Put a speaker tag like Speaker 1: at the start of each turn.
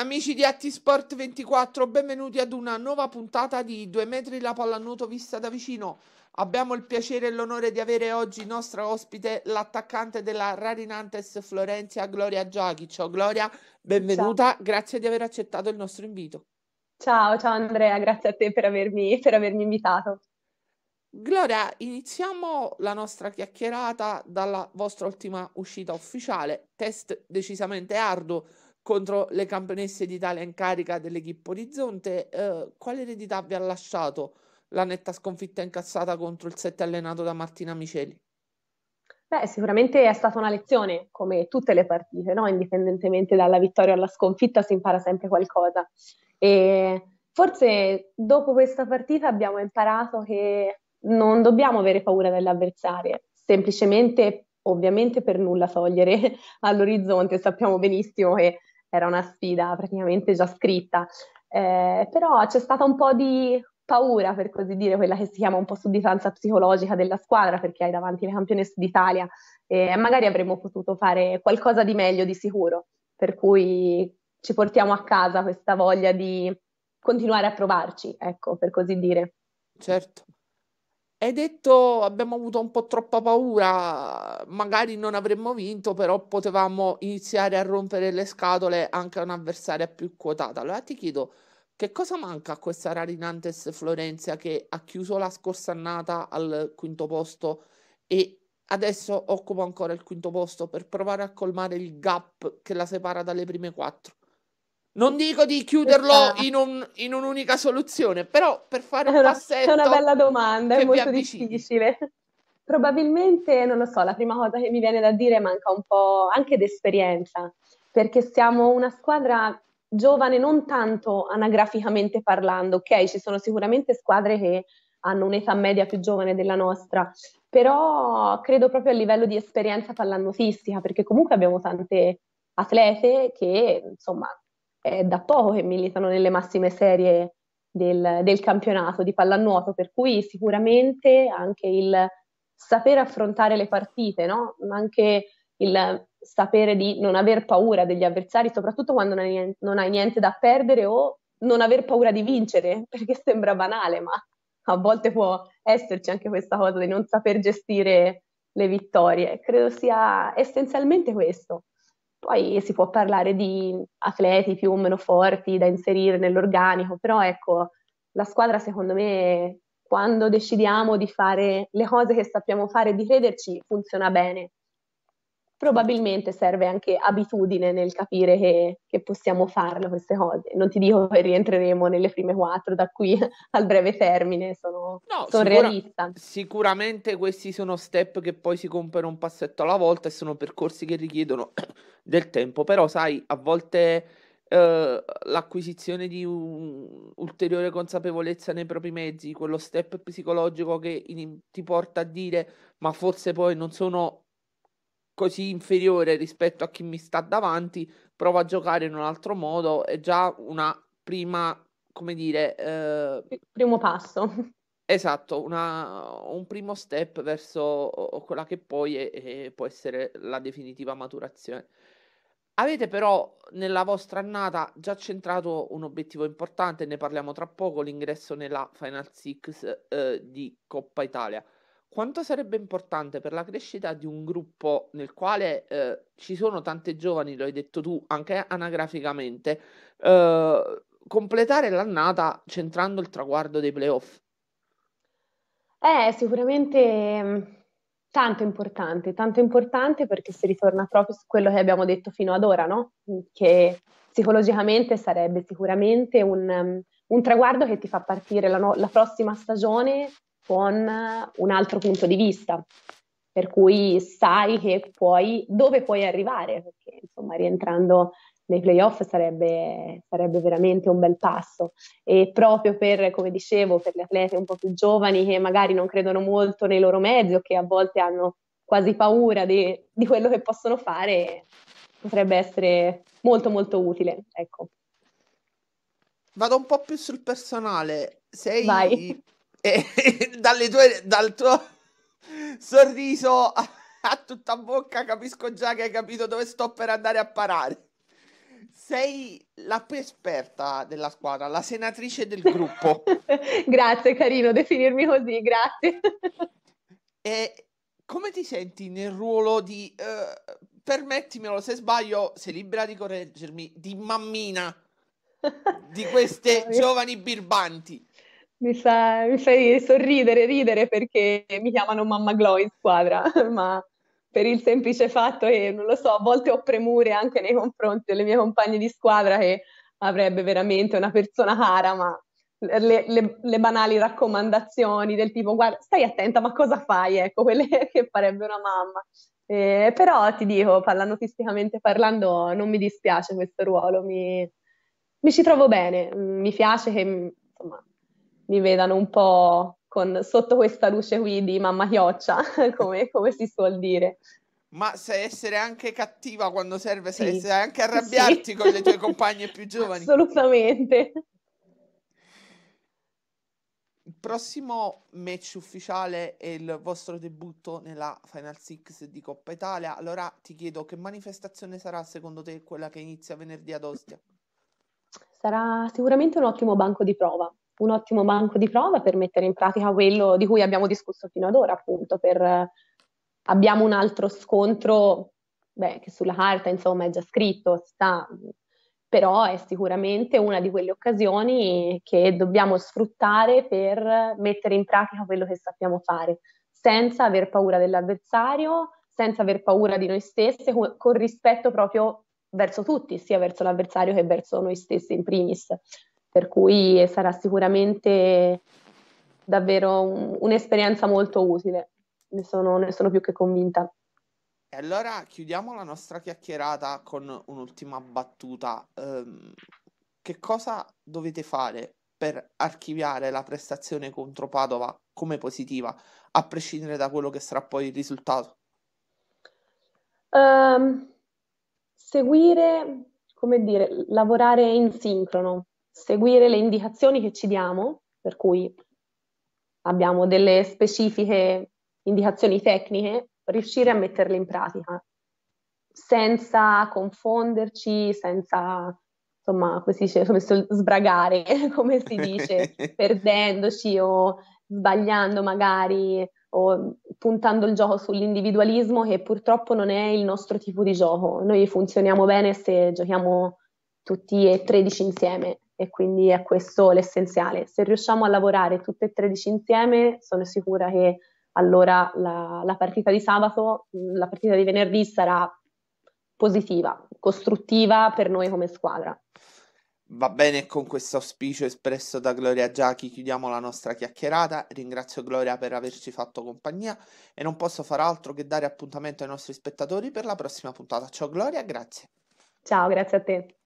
Speaker 1: Amici di Atti Sport 24, benvenuti ad una nuova puntata di Due metri la pallanuoto vista da vicino. Abbiamo il piacere e l'onore di avere oggi nostra ospite l'attaccante della Rarinantes Florencia, Gloria Giaghi. Ciao Gloria, benvenuta, ciao. grazie di aver accettato il nostro invito.
Speaker 2: Ciao, ciao Andrea, grazie a te per avermi, per avermi invitato.
Speaker 1: Gloria, iniziamo la nostra chiacchierata dalla vostra ultima uscita ufficiale, test decisamente arduo contro le campionesse d'Italia in carica dell'Equipe Orizzonte. Eh, quale eredità vi ha lasciato la netta sconfitta incassata contro il set allenato da Martina Miceli?
Speaker 2: Beh, sicuramente è stata una lezione, come tutte le partite, no? indipendentemente dalla vittoria o dalla sconfitta si impara sempre qualcosa. E forse dopo questa partita abbiamo imparato che non dobbiamo avere paura delle avversarie, semplicemente ovviamente per nulla togliere all'orizzonte, sappiamo benissimo che era una sfida praticamente già scritta, eh, però c'è stata un po' di paura, per così dire, quella che si chiama un po' sudditanza psicologica della squadra, perché hai davanti le campioni Sud Italia e magari avremmo potuto fare qualcosa di meglio di sicuro, per cui ci portiamo a casa questa voglia di continuare a provarci, ecco, per così
Speaker 1: dire. Certo. Hai detto abbiamo avuto un po' troppa paura, magari non avremmo vinto, però potevamo iniziare a rompere le scatole anche a un'avversaria più quotata. Allora ti chiedo, che cosa manca a questa Rarinantes Florenza che ha chiuso la scorsa annata al quinto posto e adesso occupa ancora il quinto posto per provare a colmare il gap che la separa dalle prime quattro? Non dico di chiuderlo esatto. in, un, in, un'unica soluzione, però per fare un passetto... È una bella domanda, è molto
Speaker 2: difficile. Probabilmente, non lo so, la prima cosa che mi viene da dire manca un po' anche d'esperienza, perché siamo una squadra giovane non tanto anagraficamente parlando, ok? Ci sono sicuramente squadre che hanno un'età media più giovane della nostra, però credo proprio a livello di esperienza pallandotistica, perché comunque abbiamo tante atlete che insomma è da poco che militano nelle massime serie del, del campionato di pallanuoto, per cui sicuramente anche il sapere affrontare le partite, no? anche il sapere di non aver paura degli avversari, soprattutto quando non hai, niente, non hai niente da perdere o non aver paura di vincere, perché sembra banale, ma a volte può esserci anche questa cosa di non saper gestire le vittorie. Credo sia essenzialmente questo. Poi si può parlare di atleti più o meno forti da inserire nell'organico, però ecco, la squadra secondo me quando decidiamo di fare le cose che sappiamo fare e di crederci funziona bene probabilmente serve anche abitudine nel capire che, che, possiamo farlo queste cose. Non ti dico che rientreremo nelle prime quattro da qui al breve termine, sono, no, sono sicura, realista.
Speaker 1: Sicuramente questi sono step che poi si compiono un passetto alla volta e sono percorsi che richiedono del tempo, però sai, a volte... Uh, l'acquisizione di un, ulteriore consapevolezza nei propri mezzi, quello step psicologico che in, ti porta a dire ma forse poi non sono così inferiore rispetto a chi mi sta davanti, provo a giocare in un altro modo, è già una prima, come dire... Eh... Primo passo. Esatto, una, un primo step verso quella che poi è, è, può essere la definitiva maturazione. Avete però nella vostra annata già centrato un obiettivo importante, ne parliamo tra poco, l'ingresso nella Final Six eh, di Coppa Italia quanto sarebbe importante per la crescita di un gruppo nel quale eh, ci sono tante giovani, lo hai detto tu, anche anagraficamente, eh, completare l'annata centrando il traguardo dei playoff?
Speaker 2: È eh, sicuramente mm, tanto importante, tanto importante perché si ritorna proprio su quello che abbiamo detto fino ad ora, no? Mm, che psicologicamente sarebbe sicuramente un, um, un traguardo che ti fa partire la, no- la prossima stagione con un altro punto di vista, per cui sai che puoi, dove puoi arrivare, perché insomma rientrando nei playoff sarebbe, sarebbe, veramente un bel passo. E proprio per, come dicevo, per le atlete un po' più giovani che magari non credono molto nei loro mezzi o che a volte hanno quasi paura di, di quello che possono fare, potrebbe essere molto molto
Speaker 1: utile. Ecco. Vado un po' più sul personale. Sei Vai. E dalle tue, dal tuo sorriso a, a tutta bocca capisco già che hai capito dove sto per andare a parare. Sei la più esperta della squadra, la senatrice del gruppo.
Speaker 2: grazie, carino, definirmi così, grazie.
Speaker 1: e come ti senti nel ruolo di, uh, permettimelo se sbaglio, sei libera di correggermi, di mammina di queste giovani birbanti?
Speaker 2: Mi, sa, mi fai sorridere, ridere perché mi chiamano Mamma Glow in squadra, ma per il semplice fatto che, non lo so, a volte ho premure anche nei confronti delle mie compagne di squadra che avrebbe veramente una persona cara, ma le, le, le, banali raccomandazioni del tipo guarda, stai attenta, ma cosa fai? Ecco, quelle che farebbe una mamma. Eh, però ti dico, pallanutisticamente parlando, non mi dispiace questo ruolo, mi, mi ci trovo bene, mi piace che insomma, mi vedano un po' con, sotto questa luce qui di mamma chioccia, come, come si suol dire.
Speaker 1: Ma sai essere anche cattiva quando serve, sai sì. anche arrabbiarti sì. con le tue compagne più giovani. Assolutamente. Il prossimo match ufficiale è il vostro debutto nella Final Six di Coppa Italia. Allora ti chiedo che manifestazione sarà secondo te quella che inizia venerdì ad Ostia?
Speaker 2: Sarà sicuramente un ottimo banco di prova un ottimo banco di prova per mettere in pratica quello di cui abbiamo discusso fino ad ora, appunto, per, abbiamo un altro scontro beh, che sulla carta insomma è già scritto, sta, però è sicuramente una di quelle occasioni che dobbiamo sfruttare per mettere in pratica quello che sappiamo fare, senza aver paura dell'avversario, senza aver paura di noi stesse, con, con rispetto proprio verso tutti, sia verso l'avversario che verso noi stessi in primis per cui sarà sicuramente davvero un, un'esperienza molto utile, ne sono, ne sono più che convinta.
Speaker 1: E allora chiudiamo la nostra chiacchierata con un'ultima battuta. Um, che cosa dovete fare per archiviare la prestazione contro Padova come positiva, a prescindere da quello che sarà poi il risultato?
Speaker 2: Um, seguire, come dire, lavorare in sincrono, seguire le indicazioni che ci diamo, per cui abbiamo delle specifiche indicazioni tecniche, riuscire a metterle in pratica senza confonderci, senza insomma, come si dice, come sbragare, come si dice, perdendoci o sbagliando magari o puntando il gioco sull'individualismo che purtroppo non è il nostro tipo di gioco. Noi funzioniamo bene se giochiamo tutti e 13 insieme e quindi è questo l'essenziale. Se riusciamo a lavorare tutte e 13 insieme, sono sicura che allora la, la partita di sabato, la partita di venerdì sarà positiva, costruttiva per noi come squadra.
Speaker 1: Va bene, con questo auspicio espresso da Gloria Giachi chiudiamo la nostra chiacchierata. Ringrazio Gloria per averci fatto compagnia e non posso far altro che dare appuntamento ai nostri spettatori per la prossima puntata. Ciao Gloria, grazie. Ciao, grazie a te.